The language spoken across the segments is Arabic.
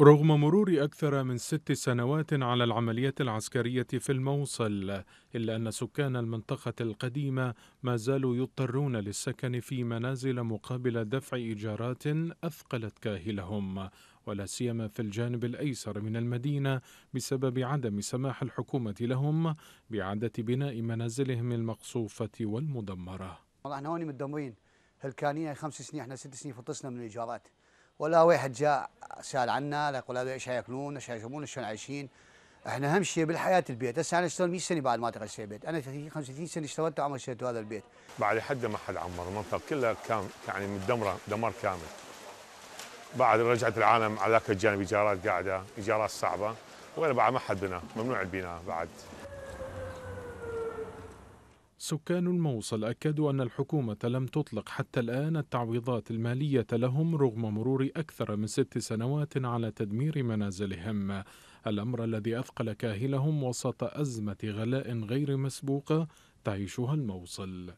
رغم مرور أكثر من ست سنوات على العمليات العسكرية في الموصل إلا أن سكان المنطقة القديمة ما زالوا يضطرون للسكن في منازل مقابل دفع إيجارات أثقلت كاهلهم ولا سيما في الجانب الايسر من المدينه بسبب عدم سماح الحكومه لهم باعاده بناء منازلهم المقصوفه والمدمره. والله احنا هون متدمرين كان خمس سنين احنا ست سنين فطسنا من الايجارات. ولا واحد جاء سال عنا لا يقول هذا ايش ياكلون ايش يشربون شلون عايشين احنا اهم شيء بالحياه البيت هسه انا اشتغل 100 سنه بعد ما تغشى البيت انا 35 سنه اشتغلت وعمري شريت هذا البيت بعد حد ما حد عمر المنطقه كلها كان يعني مدمره دمار كامل بعد رجعت العالم على ذاك الجانب ايجارات قاعده ايجارات صعبه وانا بعد ما حد بنا ممنوع البناء بعد سكان الموصل أكدوا أن الحكومة لم تطلق حتى الآن التعويضات المالية لهم رغم مرور أكثر من ست سنوات على تدمير منازلهم الأمر الذي أثقل كاهلهم وسط أزمة غلاء غير مسبوقة تعيشها الموصل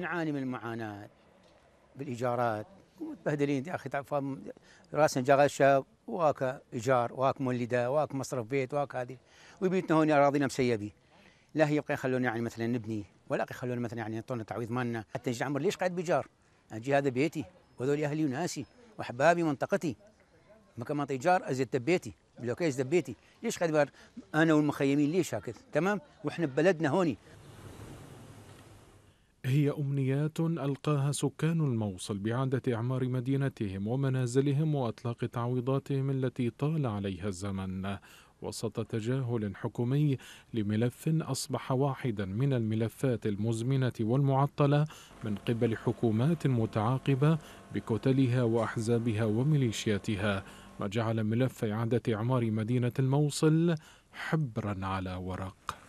نعاني من المعاناة بالإيجارات متبهدلين يا أخي تعرف راسنا جغشة واك إيجار واك مولدة واك مصرف بيت واك هذه وبيتنا هون أراضينا مسيبين لا هي يبقى يخلونا يعني مثلا نبني ولا يخلونا مثلا يعني يعطونا تعويض مالنا حتى نجي عمر ليش قاعد بجار؟ اجي هذا بيتي وهذول اهلي وناسي واحبابي ومنطقتي ما كان معطي جار ازيد دبيتي بلوكي ازيد دبيتي ليش قاعد انا والمخيمين ليش هكذا تمام واحنا ببلدنا هوني هي أمنيات ألقاها سكان الموصل بإعادة إعمار مدينتهم ومنازلهم وإطلاق تعويضاتهم التي طال عليها الزمن وسط تجاهل حكومي لملف أصبح واحدا من الملفات المزمنة والمعطلة من قبل حكومات متعاقبة بكتلها وأحزابها وميليشياتها ما جعل ملف إعادة إعمار مدينة الموصل حبرا على ورق